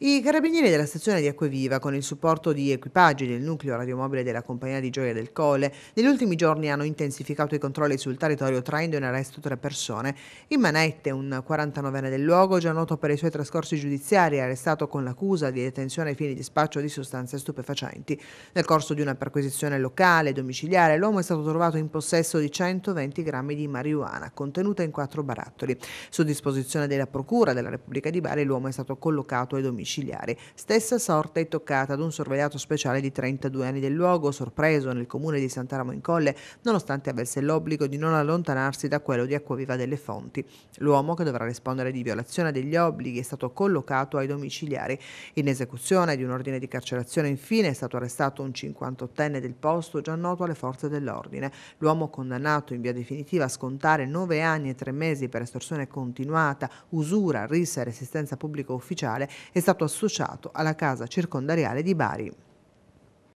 I carabinieri della stazione di Acqueviva, con il supporto di equipaggi del nucleo radiomobile della compagnia di Gioia del Colle, negli ultimi giorni hanno intensificato i controlli sul territorio traendo in arresto tre persone. In manette, un 49enne del luogo, già noto per i suoi trascorsi giudiziari, è arrestato con l'accusa di detenzione ai fini di spaccio di sostanze stupefacenti. Nel corso di una perquisizione locale e domiciliare, l'uomo è stato trovato in possesso di 120 grammi di marijuana, contenuta in quattro barattoli. Su disposizione della Procura della Repubblica di Bari, l'uomo è stato collocato ai domiciliari domiciliare. Stessa sorte è toccata ad un sorvegliato speciale di 32 anni del luogo, sorpreso nel comune di Santaramo in Colle, nonostante avesse l'obbligo di non allontanarsi da quello di Acquaviva delle Fonti. L'uomo, che dovrà rispondere di violazione degli obblighi, è stato collocato ai domiciliari. In esecuzione di un ordine di carcerazione, infine, è stato arrestato un 58enne del posto, già noto alle forze dell'ordine. L'uomo condannato in via definitiva a scontare 9 anni e 3 mesi per estorsione continuata, usura, rissa e resistenza pubblico ufficiale, è stato stato associato alla casa circondariale di Bari.